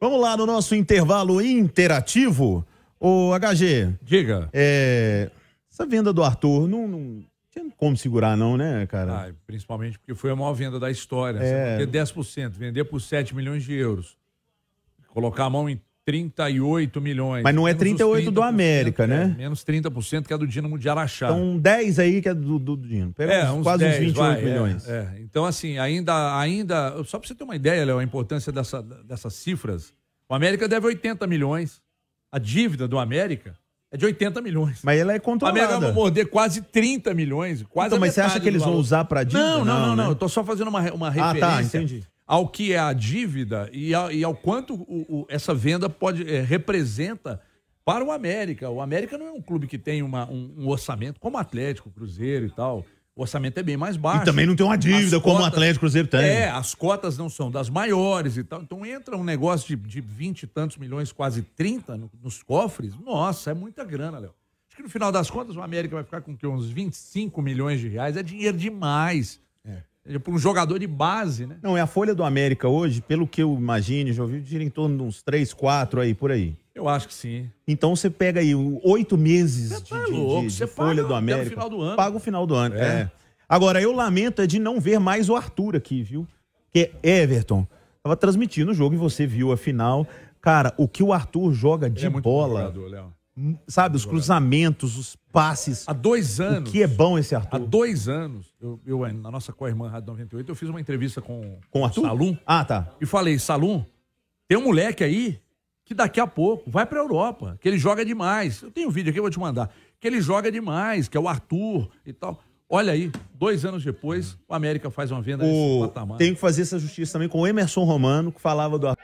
Vamos lá no nosso intervalo interativo. O HG. Diga. É, essa venda do Arthur não, não tinha como segurar, não, né, cara? Ah, principalmente porque foi a maior venda da história. É... Você 10%, vender por 7 milhões de euros. Colocar a mão em 38 milhões. Mas não é 38 do América, é, né? É, menos 30% que é do Dinamo de Araxá. Então, 10 aí que é do, do, do Dinamo. é, uns, uns quase 10, uns 28 vai, é, milhões. É, é. Então, assim, ainda, ainda. Só pra você ter uma ideia, Léo, a importância dessa, dessas cifras. O América deve 80 milhões. A dívida do América é de 80 milhões. Mas ela é controlada. O América vai morder quase 30 milhões, quase Então, mas você acha que eles valor. vão usar pra dívida? Não, não, não, não, né? Eu tô só fazendo uma, uma referência. Ah, tá, entendi ao que é a dívida e ao, e ao quanto o, o, essa venda pode é, representa para o América. O América não é um clube que tem uma, um, um, orçamento como Atlético, Cruzeiro e tal. O orçamento é bem mais baixo. E também não tem uma dívida como o Atlético Cruzeiro tem. É, as cotas não são das maiores e tal. Então entra um negócio de, 20 e tantos milhões, quase 30 no, nos cofres. Nossa, é muita grana, Léo. Acho que no final das contas o América vai ficar com que, uns 25 milhões de reais. É dinheiro demais por é um jogador de base, né? Não, é a folha do América hoje, pelo que eu imagino, já ouvi, gira em torno de uns 3, 4 aí, por aí. Eu acho que sim. Então você pega aí oito meses tá de, louco, de, de, folha do América. Paga o final do ano. Paga o final do ano, é. é. Agora, eu lamento é de não ver mais o Arthur aqui, viu? Que é Everton. Tava transmitindo o jogo e você viu a final. Cara, o que o Arthur joga é de é bola. Jogador, sabe, os cruzamentos, os passes. Há dois anos. O que é bom esse Arthur? Há dois anos, eu, eu na nossa co-irmã Rádio 98, eu fiz uma entrevista com, com o Salum. Ah, tá. E falei, Salum, tem um moleque aí que daqui a pouco vai pra Europa, que ele joga demais. Eu tenho um vídeo aqui, eu vou te mandar. Que ele joga demais, que é o Arthur e tal. Olha aí, dois anos depois, o América faz uma venda o... patamar. Tem que fazer essa justiça também com o Emerson Romano, que falava do Arthur.